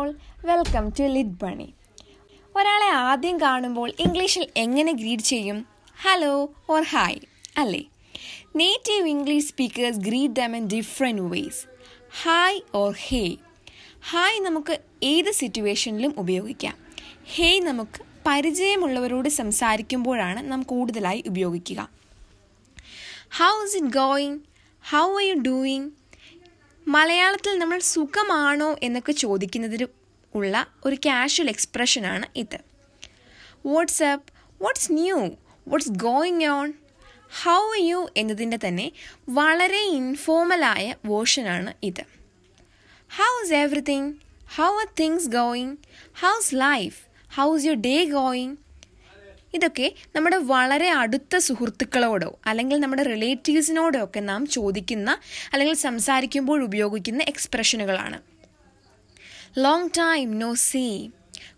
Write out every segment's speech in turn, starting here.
all welcome to Lit Bunny ഒരാളെ ആദ്യം കാണുമ്പോൾ ഇംഗ്ലീഷിൽ എങ്ങനെ ഗ്രീറ്റ് ചെയ്യും ഹലോ ഓർ ഹായ് അല്ലേ native English speakers greet them in different ways hi or hey hi നമുക്ക് ഏത് സിറ്റുവേഷനിലും ഉപയോഗിക്കാം ഹേ നമുക്ക് പരിചയമുള്ളവരോട് സംസാരിക്കുമ്പോഴാണ് നാം കൂടുതലായി ഉപയോഗിക്കുക how is it going how are you doing മലയാളത്തിൽ നമ്മൾ സുഖമാണോ എന്നൊക്കെ ചോദിക്കുന്നതിന് ഉള്ള ഒരു കാഷ്വൽ എക്സ്പ്രഷനാണ് ഇത് what's up what's new what's going on how you എന്നതിൻ്റെ തന്നെ വളരെ ഇൻഫോമലായ വേർഷനാണ് ഇത് how's everything how are things going how's life how's your day going ഇതൊക്കെ നമ്മുടെ വളരെ അടുത്ത സുഹൃത്തുക്കളോടോ അല്ലെങ്കിൽ നമ്മുടെ റിലേറ്റീവ്സിനോടോ ഒക്കെ നാം ചോദിക്കുന്ന അല്ലെങ്കിൽ സംസാരിക്കുമ്പോൾ ഉപയോഗിക്കുന്ന എക്സ്പ്രഷനുകളാണ് ലോങ് ടൈം നോ സീ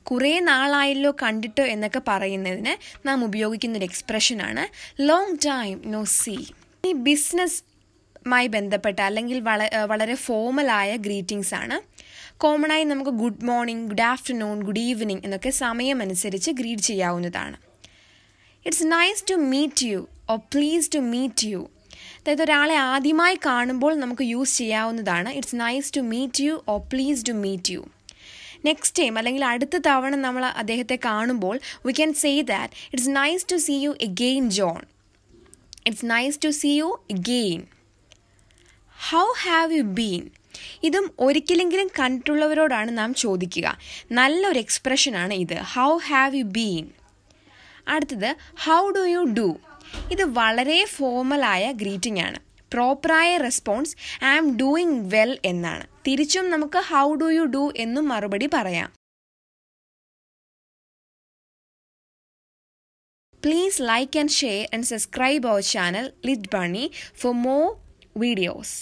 കുറേ നാളായല്ലോ കണ്ടിട്ടോ എന്നൊക്കെ പറയുന്നതിന് നാം ഉപയോഗിക്കുന്ന ഒരു എക്സ്പ്രഷനാണ് ലോങ് ടൈം നോ സീ ഈ ബിസിനസ് മായി ബന്ധപ്പെട്ട അല്ലെങ്കിൽ വള വളരെ ഫോമലായ ഗ്രീറ്റിംഗ്സ് ആണ് കോമണായി നമുക്ക് good morning good afternoon good evening എന്നൊക്കെ സമയമനുസരിച്ച് ഗ്രീറ്റ് ചെയ്യാവുന്നതാണ് it's nice to meet you or pleased to meet you അതായത് ഒരാളെ ആദ്യമായി കാണുമ്പോൾ നമുക്ക് യൂസ് ചെയ്യാവുന്നതാണ് it's nice to meet you or pleased to meet you next time അല്ലെങ്കിൽ അടുത്ത തവണ നമ്മൾ അദ്ദേഹത്തെ കാണുമ്പോൾ we can say that it's nice to see you again John it's nice to see you again how have you been ഇതും ഒരിക്കലെങ്കിലും കണ്ടിട്ടുള്ളവരോടാണ് നാം ചോദിക്കുക നല്ലൊരു എക്സ്പ്രഷനാണ് ഇത് ഹൗ ഹാവ് യു ബീൻ അടുത്തത് ഹൗ ഡു യു ഡു ഇത് വളരെ ഫോമലായ ഗ്രീറ്റിംഗ് ആണ് പ്രോപ്പറായ response I'm doing well എന്നാണ് തിരിച്ചും നമുക്ക് ഹൗ ഡു യു ഡു എന്നും മറുപടി പറയാം please like and share and subscribe our channel Lit Bunny for more videos